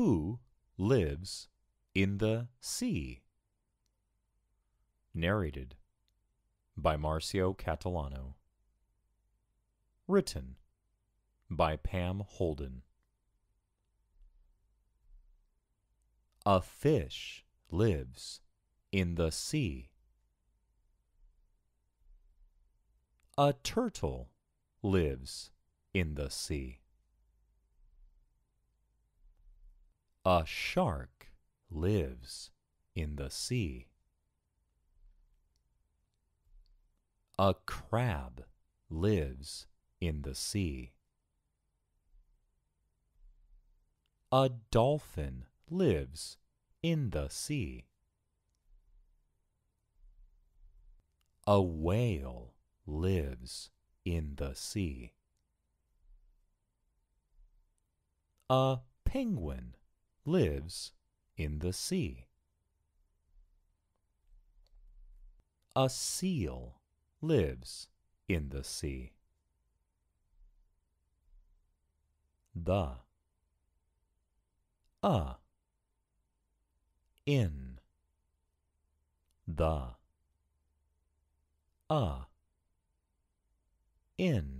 Who lives in the sea? Narrated by Marcio Catalano. Written by Pam Holden. A fish lives in the sea. A turtle lives in the sea. A shark lives in the sea. A crab lives in the sea. A dolphin lives in the sea. A whale lives in the sea. A penguin lives in the sea. A seal lives in the sea. The a in the a in